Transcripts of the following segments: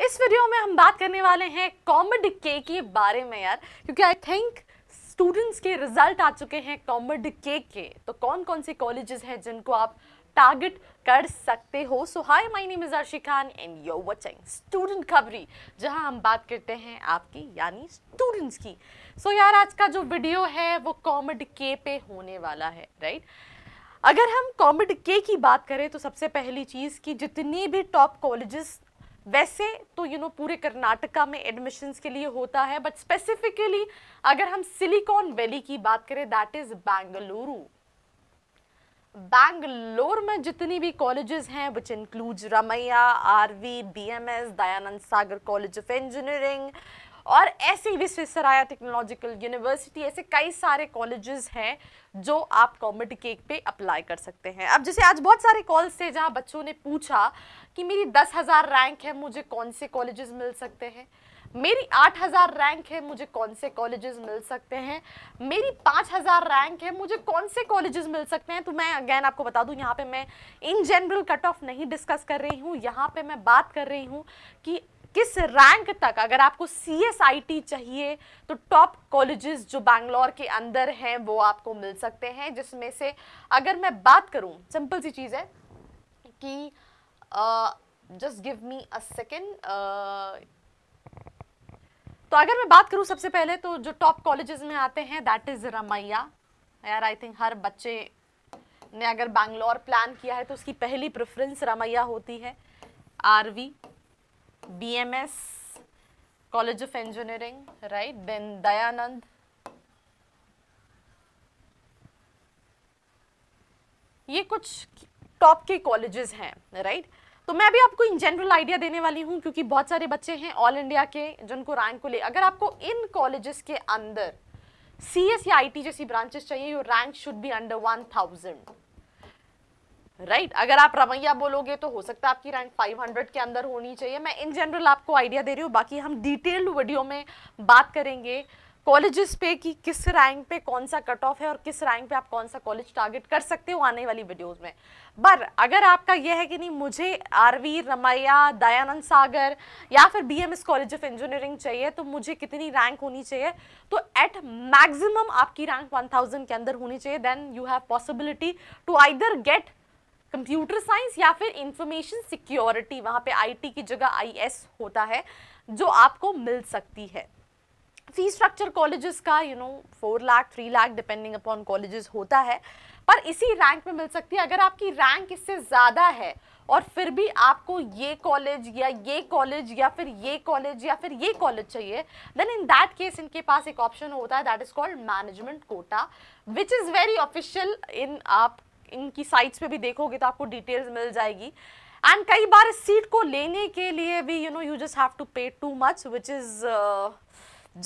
इस वीडियो में हम बात करने वाले हैं कॉमर्ड के के बारे में यार क्योंकि आई थिंक स्टूडेंट्स के रिजल्ट आ चुके हैं कॉमर्ड के के तो कौन कौन से कॉलेजेस हैं जिनको आप टारगेट कर सकते हो so hi my name is Khan and you're watching student Khabri जहां हम बात करते हैं आपकी यानी स्टूडेंट्स की सो so यार आज का जो वीडियो है वो कॉमर्ड के पे होने वाला है राइट अगर हम कॉमर्ड के की बात करें तो सबसे पहली चीज़ कि जितने भी टॉप कॉलेजेस वैसे तो यू नो पूरे कर्नाटका में एडमिशन्स के लिए होता है बट स्पेसिफिकली अगर हम सिलिकॉन वैली की बात करें दैट इज़ बेंगलुरु बैंगलोर में जितनी भी कॉलेजेस हैं which includes Ramaiah RV BMS Dayananda Sagar college of engineering और ऐसी सराया टेक्नोलॉजिकल यूनिवर्सिटी ऐसे कई सारे कॉलेजेस हैं जो आप कॉमेडी केक पे अप्लाई कर सकते हैं अब जैसे आज बहुत सारे कॉल्स थे जहाँ बच्चों ने पूछा कि मेरी दस हज़ार रैंक है मुझे कौन से कॉलेजेस मिल सकते हैं मेरी आठ हज़ार रैंक है मुझे कौन से कॉलेजेस मिल सकते हैं मेरी पाँच हज़ार रैंक है मुझे कौन से कॉलेजेस मिल सकते हैं तो मैं अगेन आपको बता दूं यहाँ पे मैं इन जनरल कट ऑफ नहीं डिस्कस कर रही हूँ यहाँ पे मैं बात कर रही हूँ कि किस रैंक तक अगर आपको सी चाहिए तो टॉप कॉलेजेस जो बैंगलोर के अंदर हैं वो आपको मिल सकते हैं जिसमें से अगर मैं बात करूँ सिंपल सी चीज़ है कि just give me a second तो अगर मैं बात करूँ सबसे पहले तो जो टॉप कॉलेजेस में आते हैं दैट इज़ रमैया यार आई थिंक हर बच्चे ने अगर बैंगलोर प्लान किया है तो उसकी पहली प्रेफरेंस रमैया होती है RV BMS, College of Engineering, right? Then Dayanand. ये कुछ टॉप के कॉलेजेस हैं राइट तो मैं अभी आपको इन जनरल आइडिया देने वाली हूँ क्योंकि बहुत सारे बच्चे हैं ऑल इंडिया के जिनको रैंक को ले अगर आपको इन कॉलेजेस के अंदर सी एस या आई टी जैसी ब्रांचेस चाहिए your rank should be under one thousand right अगर आप रवैया बोलोगे तो हो सकता है आपकी रैंक 500 के अंदर होनी चाहिए मैं इन जनरल आपको आइडिया दे रही हूँ बाकी हम डिटेल्ड वीडियो में बात करेंगे कॉलेजेस पे कि किस रैंक पे कौन सा कट ऑफ है और किस रैंक पे आप कौन सा कॉलेज टारगेट कर सकते हो आने वाली वीडियोस में पर अगर आपका यह है कि नहीं मुझे आरवी रमैया दयानंद सागर या फिर बीएमएस कॉलेज ऑफ इंजीनियरिंग चाहिए तो मुझे कितनी रैंक होनी चाहिए तो एट मैक्सिमम आपकी रैंक 1000 के अंदर होनी चाहिए then you have possibility to either get computer science या फिर इंफॉर्मेशन सिक्योरिटी वहाँ पे आईटी की जगह आईएस होता है जो आपको मिल सकती है फी स्ट्रक्चर कॉलेजेस का you know four lakh three lakh depending upon colleges होता है पर इसी रैंक में मिल सकती है अगर आपकी रैंक इससे ज़्यादा है और फिर भी आपको ये कॉलेज या ये कॉलेज या फिर ये कॉलेज या फिर ये कॉलेज चाहिए देन इन दैट केस इनके पास एक ऑप्शन होता है that is called management quota which is very official in आप इनकी साइट्स पे भी देखोगे तो आपको डिटेल्स मिल जाएगी एंड कई बार इस सीट को लेने के लिए भी you know you just have to pay too much which is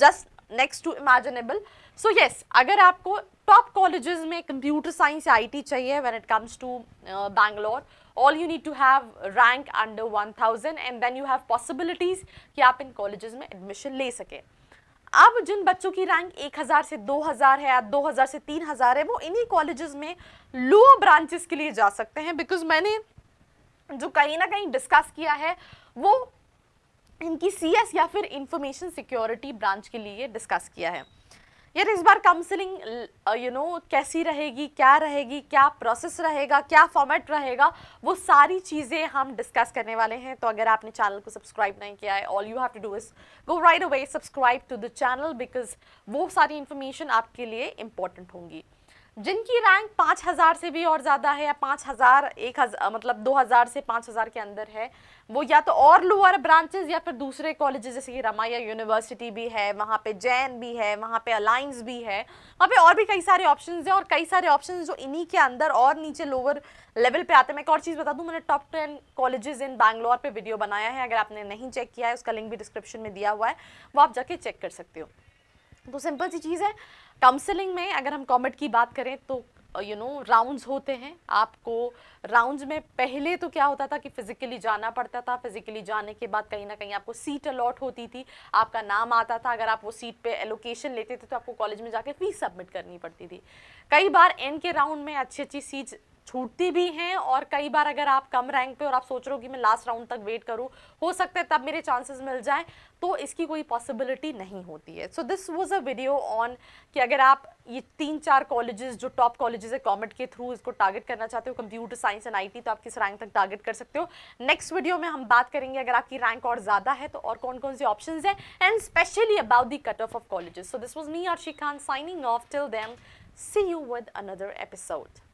just next to imaginable so yes अगर आपको टॉप कॉलेजेस में कंप्यूटर साइंस या आईटी चाहिए when it comes to Bangalore all you need to have rank under thousand and then you have possibilities कि आप इन colleges में admission ले सकें अब जिन बच्चों की रैंक 1000 से 2000 है या 2000 से 3000 है वो इन्हीं कॉलेजेस में लोअर ब्रांचेस के लिए जा सकते हैं बिकॉज मैंने जो कहीं ना कहीं डिस्कस किया है वो इनकी सीएस या फिर इंफॉर्मेशन सिक्योरिटी ब्रांच के लिए डिस्कस किया है यार इस बार काउंसलिंग यू नो कैसी रहेगी क्या रहेगी क्या प्रोसेस रहेगा क्या फॉर्मेट रहेगा वो सारी चीज़ें हम डिस्कस करने वाले हैं तो अगर आपने चैनल को सब्सक्राइब नहीं किया है all you have to do is go right away subscribe to the channel because वो सारी इन्फॉर्मेशन आपके लिए इंपॉर्टेंट होंगी जिनकी रैंक पाँच हज़ार से भी और ज़्यादा है या पाँच हज़ार एक हज़ार मतलब दो हज़ार से पाँच हज़ार के अंदर है वो या तो और लोअर ब्रांचेस या फिर दूसरे कॉलेजेस जैसे कि रमाया यूनिवर्सिटी भी है वहाँ पे जैन भी है वहाँ पे अलाइंस भी है वहाँ पे और भी कई सारे ऑप्शन हैं और कई सारे ऑप्शन जो इन्हीं के अंदर और नीचे लोअर लेवल पर आते हैं मैं एक और चीज़ बता दूँ मैंने top ten college in Bangalore पर वीडियो बनाया है अगर आपने नहीं चेक किया है उसका लिंक भी डिस्क्रिप्शन में दिया हुआ है वो आप जाके चेक कर सकते हो तो सिंपल सी चीज़ है काउंसलिंग में अगर हम कॉमेट की बात करें तो यू नो राउंड्स होते हैं आपको राउंड्स में पहले तो क्या होता था कि फिज़िकली जाना पड़ता था फिज़िकली जाने के बाद कहीं ना कहीं आपको सीट अलॉट होती थी आपका नाम आता था अगर आप वो सीट पे एलोकेशन लेते थे तो आपको कॉलेज में जाके फीस सबमिट करनी पड़ती थी कई बार एन के राउंड में अच्छी अच्छी सीट छूटती भी हैं और कई बार अगर आप कम रैंक पे और आप सोच रहे हो कि मैं लास्ट राउंड तक वेट करूँ हो सकता है तब मेरे चांसेस मिल जाए तो इसकी कोई पॉसिबिलिटी नहीं होती है so this was a video on कि अगर आप ये तीन चार कॉलेजेस जो टॉप कॉलेजेस है कॉमेट के थ्रू इसको टारगेट करना चाहते हो कंप्यूटर साइंस एंड आई तो आप किस रैंक तक टारगेट कर सकते हो नेक्स्ट वीडियो में हम बात करेंगे अगर आपकी रैंक और ज़्यादा है तो और कौन कौन से ऑप्शन हैं and specially about the cut off of colleges so this was me Arshi Khan signing off till then see you with another episode